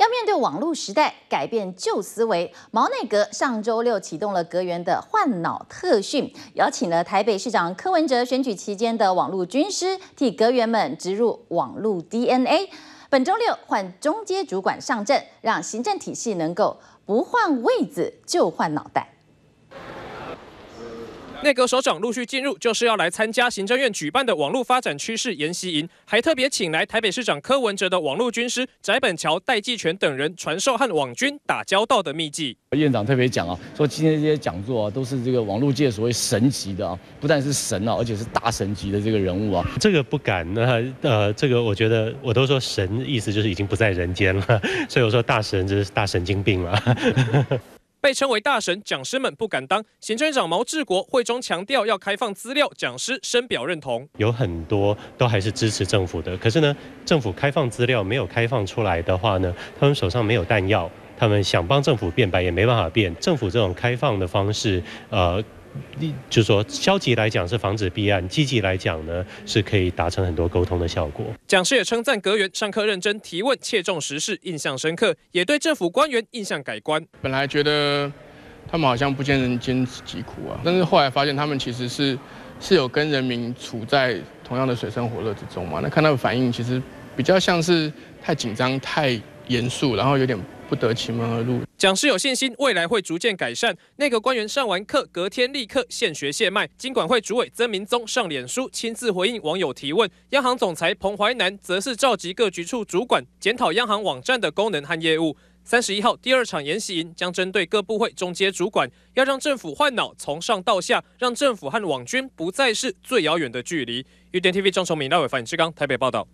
要面对网络时代，改变旧思维。毛内阁上周六启动了阁员的换脑特训，邀请了台北市长柯文哲选举期间的网络军师，替阁员们植入网络 DNA。本周六换中阶主管上阵，让行政体系能够不换位子就换脑袋。内阁首长陆续进入，就是要来参加行政院举办的网络发展趋势研习营，还特别请来台北市长柯文哲的网络军师翟本桥、戴季全等人传授和网军打交道的秘技。院长特别讲啊，说今天这些讲座啊，都是这个网络界所谓神级的啊，不但是神啊，而且是大神级的这个人物啊。这个不敢，那呃，这个我觉得我都说神，意思就是已经不在人间了，所以我说大神就是大神经病了。被称为大神讲师们不敢当，行政长毛治国会中强调要开放资料，讲师深表认同。有很多都还是支持政府的，可是呢，政府开放资料没有开放出来的话呢，他们手上没有弹药，他们想帮政府辩白也没办法辩。政府这种开放的方式，呃。你就说消极来讲是防止弊案，积极来讲呢，是可以达成很多沟通的效果。讲师也称赞格员上课认真，提问切中时事，印象深刻，也对政府官员印象改观。本来觉得他们好像不见人间疾苦啊，但是后来发现他们其实是是有跟人民处在同样的水深火热之中嘛。那看他的反应，其实比较像是太紧张、太严肃，然后有点。不得其门而入。讲师有信心，未来会逐渐改善。内阁官员上完课，隔天立刻现学现卖。金管会主委曾明宗上脸书亲自回应网友提问。央行总裁彭淮南则是召集各局处主管检讨央行网站的功能和业务。三十一号第二场研习营将针对各部会中阶主管，要让政府换脑，从上到下，让政府和网军不再是最遥远的距离。u d t v 张崇明、赖伟反映志刚，台北报道。